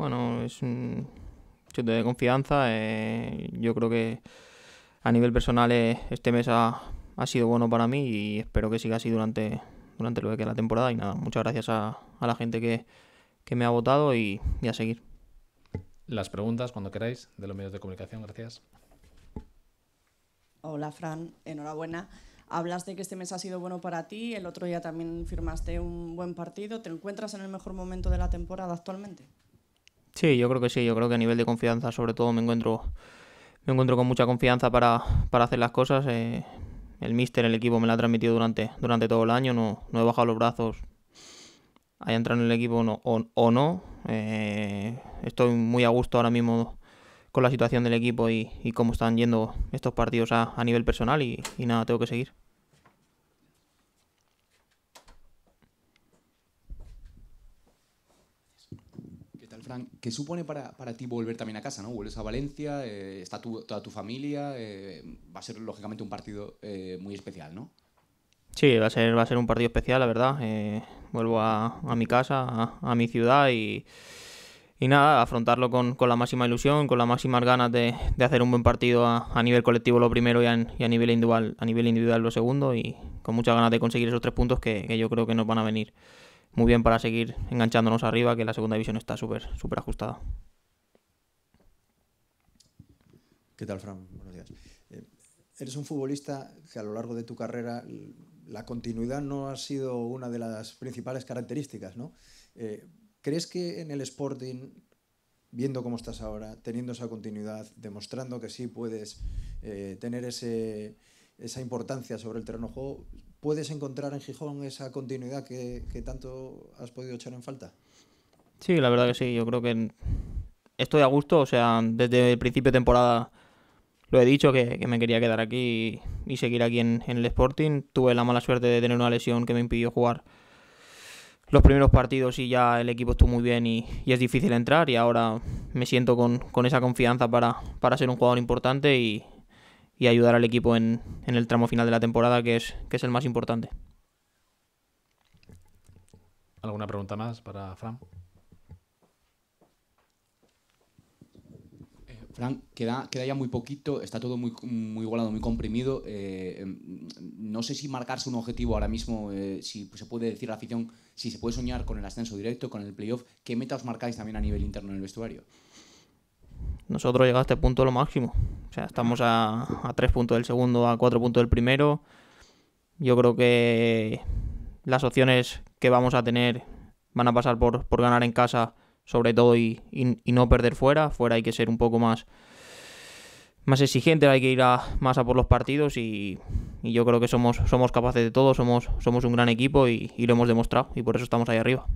Bueno, es un chute de confianza. Eh, yo creo que a nivel personal eh, este mes ha, sido bueno para mí y espero que siga así durante, durante lo que queda la temporada. Y nada, muchas gracias a, a la gente que, me ha votado y, y a seguir. Las preguntas, cuando queráis, de los medios de comunicación. Gracias. Hola, Fran. Enhorabuena. Hablas de que este mes ha sido bueno para ti, el otro día también firmaste un buen partido. ¿Te encuentras en el mejor momento de la temporada actualmente? Sí, yo creo que sí, yo creo que a nivel de confianza sobre todo me encuentro me encuentro con mucha confianza para, para hacer las cosas. Eh, el míster, el equipo me la ha transmitido durante, durante todo el año, no, no he bajado los brazos a entrar en el equipo o, no. Eh, estoy muy a gusto ahora mismo con la situación del equipo y, cómo están yendo estos partidos a, nivel personal y nada, tengo que seguir. ¿qué supone para, para, ti volver también a casa? ¿no? Vuelves a Valencia, eh, está toda tu familia, eh, va a ser lógicamente un partido eh, muy especial, ¿no? Sí, va a ser, va a ser un partido especial, la verdad. vuelvo a, mi casa, a, mi ciudad y, nada, afrontarlo con, la máxima ilusión, con las máximas ganas de, hacer un buen partido a, nivel colectivo lo primero y a, nivel individual, a nivel individual lo segundo y con muchas ganas de conseguir esos tres puntos que yo creo que nos van a venir muy bien para seguir enganchándonos arriba, que la segunda división está súper súper ajustada. ¿Qué tal, Fran? Buenos días. Eh, eres un futbolista que a lo largo de tu carrera la continuidad no ha sido una de las principales características, ¿no? Eh, ¿Crees que en el Sporting, viendo cómo estás ahora, teniendo esa continuidad, demostrando que sí puedes eh, tener ese, esa importancia sobre el terreno de juego, ¿Puedes encontrar en Gijón esa continuidad que, tanto has podido echar en falta? Sí, la verdad que sí. Yo creo que estoy a gusto. O sea, desde el principio de temporada lo he dicho que, me quería quedar aquí y, seguir aquí en, el Sporting. Tuve la mala suerte de tener una lesión que me impidió jugar los primeros partidos y ya el equipo estuvo muy bien y, es difícil entrar y ahora me siento con, con esa confianza para, para, ser un jugador importante y, y ayudar al equipo en, el tramo final de la temporada, que es, que es el más importante. ¿Alguna pregunta más para Fran? Eh, Fran, queda, queda, ya muy poquito, está todo muy, muy igualado, muy comprimido. Eh, em, no sé si marcarse un objetivo ahora mismo, eh, si se puede decir la afición, si se puede soñar con el ascenso directo, con el playoff. ¿Qué meta os marcáis también a nivel interno en el vestuario? Nosotros llegamos a este punto lo máximo. O sea, estamos a, tres puntos del segundo, a cuatro puntos del primero. Yo creo que las opciones que vamos a tener van a pasar por, ganar en casa, sobre todo, y, no perder fuera. Fuera hay que ser un poco más, más exigente, hay que ir más a por los partidos y, yo creo que somos, somos capaces de todo, somos, somos un gran equipo y lo hemos demostrado y por eso estamos ahí arriba.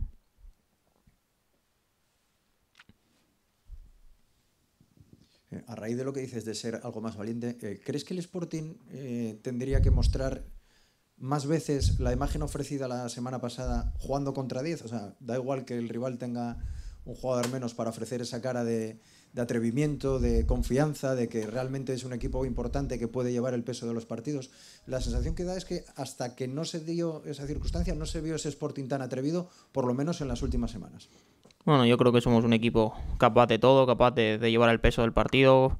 Eh, a raíz de lo que dices de ser algo más valiente, eh, ¿crees que el Sporting eh, tendría que mostrar más veces la imagen ofrecida la semana pasada jugando contra 10? O sea, da igual que el rival tenga un jugador menos para ofrecer esa cara de atrevimiento, de confianza, de que realmente es un equipo importante que puede llevar el peso de los partidos. La sensación que da es que hasta que no se dio esa circunstancia, no se vio ese Sporting tan atrevido, por lo menos en las últimas semanas. Bueno, yo creo que somos un equipo capaz de todo, capaz de, llevar el peso del partido,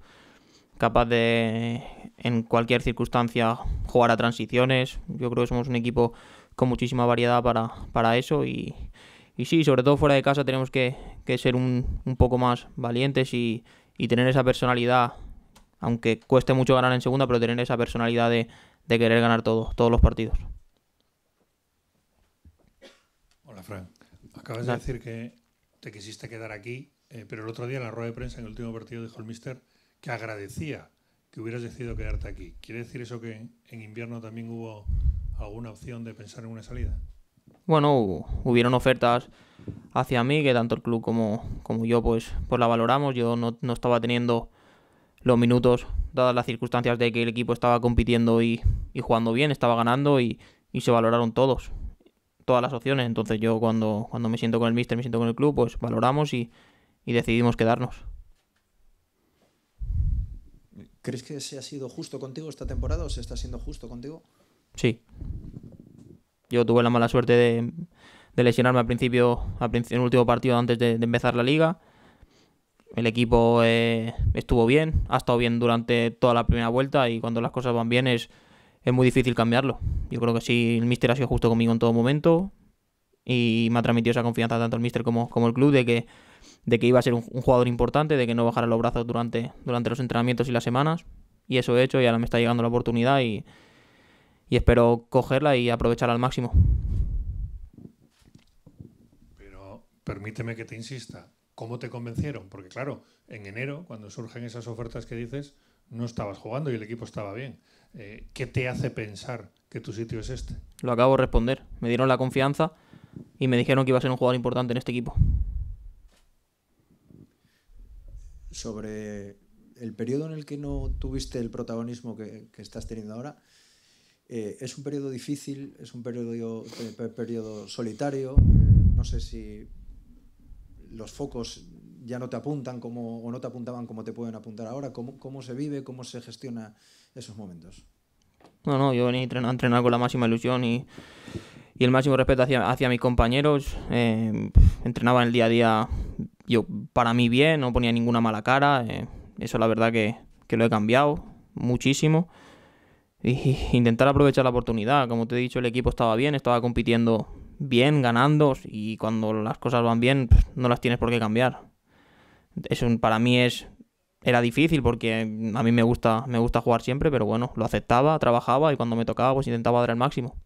capaz de en cualquier circunstancia jugar a transiciones. Yo creo que somos un equipo con muchísima variedad para, eso y, y sí, sobre todo fuera de casa tenemos que, ser un, un, poco más valientes y, tener esa personalidad, aunque cueste mucho ganar en segunda, pero tener esa personalidad de, de querer ganar todo, todos los partidos. Hola, Frank. Acabas de decir que te quisiste quedar aquí, eh, pero el otro día en la rueda de prensa, en el último partido, dijo el mister que agradecía que hubieras decidido quedarte aquí. ¿Quiere decir eso que en invierno también hubo alguna opción de pensar en una salida? Bueno, hubieron ofertas hacia mí que tanto el club como, como yo pues, pues la valoramos. Yo no, estaba teniendo los minutos, dadas las circunstancias de que el equipo estaba compitiendo y, y jugando bien, estaba ganando y, y se valoraron todos todas las opciones. Entonces yo cuando, cuando me siento con el míster, me siento con el club, pues valoramos y, y decidimos quedarnos. ¿Crees que se ha sido justo contigo esta temporada o se está siendo justo contigo? Sí. Yo tuve la mala suerte de, lesionarme al principio, al principio, en el último partido antes de, empezar la liga. El equipo eh, estuvo bien, ha estado bien durante toda la primera vuelta y cuando las cosas van bien es, es muy difícil cambiarlo. Yo creo que sí, el Mister ha sido justo conmigo en todo momento y me ha transmitido esa confianza tanto el Mister como, como el club de que, de que iba a ser un, jugador importante, de que no bajara los brazos durante, durante los entrenamientos y las semanas. Y eso he hecho y ahora me está llegando la oportunidad y, y espero cogerla y aprovecharla al máximo. Pero permíteme que te insista, ¿cómo te convencieron? Porque claro, en enero, cuando surgen esas ofertas que dices, no estabas jugando y el equipo estaba bien. Eh, ¿Qué te hace pensar que tu sitio es este? Lo acabo de responder. Me dieron la confianza y me dijeron que iba a ser un jugador importante en este equipo. Sobre el periodo en el que no tuviste el protagonismo que, estás teniendo ahora, eh, es un periodo difícil, es un periodo, eh, periodo solitario. No sé si los focos ya no te apuntan como, o no te apuntaban como te pueden apuntar ahora? ¿Cómo, cómo se vive, cómo se gestiona esos momentos? No, no, yo venía a entrenar, con la máxima ilusión y, y el máximo respeto hacia, hacia mis compañeros. Eh, entrenaba en el día a día, yo para mí bien, no ponía ninguna mala cara. Eh, eso la verdad que, que lo he cambiado muchísimo. Y intentar aprovechar la oportunidad. Como te he dicho, el equipo estaba bien, estaba compitiendo bien, ganando. Y cuando las cosas van bien, pues, no las tienes por qué cambiar. Es un, para mí es era difícil porque a mí me gusta me gusta jugar siempre, pero bueno, lo aceptaba, trabajaba y cuando me tocaba pues intentaba dar el máximo.